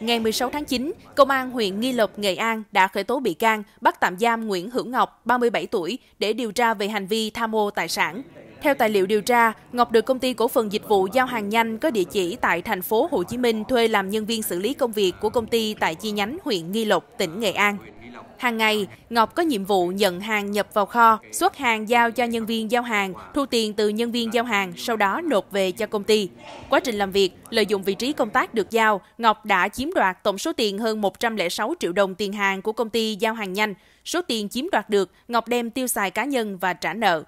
Ngày 16 tháng 9, Công an huyện Nghi Lộc, Nghệ An đã khởi tố bị can, bắt tạm giam Nguyễn Hữu Ngọc, 37 tuổi, để điều tra về hành vi tham ô tài sản. Theo tài liệu điều tra, Ngọc được công ty cổ phần dịch vụ giao hàng nhanh có địa chỉ tại thành phố Hồ Chí Minh thuê làm nhân viên xử lý công việc của công ty tại chi nhánh huyện Nghi Lộc, tỉnh Nghệ An. Hàng ngày, Ngọc có nhiệm vụ nhận hàng nhập vào kho, xuất hàng giao cho nhân viên giao hàng, thu tiền từ nhân viên giao hàng, sau đó nộp về cho công ty. Quá trình làm việc, lợi dụng vị trí công tác được giao, Ngọc đã chiếm đoạt tổng số tiền hơn 106 triệu đồng tiền hàng của công ty giao hàng nhanh. Số tiền chiếm đoạt được, Ngọc đem tiêu xài cá nhân và trả nợ.